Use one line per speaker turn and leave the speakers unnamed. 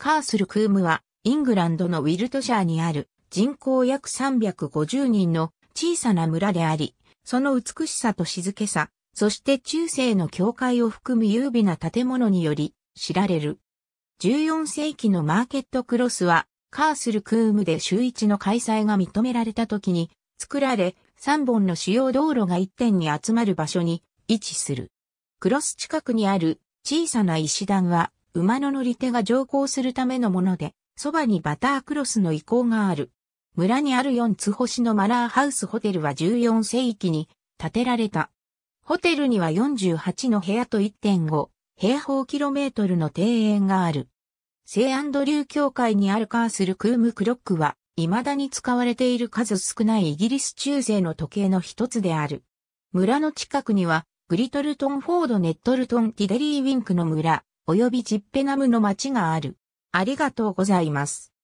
カースル・クーム
は、イングランドのウィルトシャーにある人口約350人の小さな村であり、その美しさと静けさ、そして中世の教会を含む優美な建物により知られる。14世紀のマーケットクロスは、カースル・クームで週一の開催が認められた時に作られ、3本の主要道路が1点に集まる場所に位置する。クロス近くにある小さな石段は馬の乗り手が乗降するためのもので、そばにバタークロスの遺構がある。村にある4つ星のマラーハウスホテルは14世紀に建てられた。ホテルには48の部屋と1.5平方キロメートルの庭園がある。聖アンドリュー教会にあるカースルクームクロックは未だに使われている数少ないイギリス中世の時計の一つである。村の近くにはグリトルトンフォードネットルトンティデリーウィンクの村、及びジッペナムの町がある。ありがとうござ
います。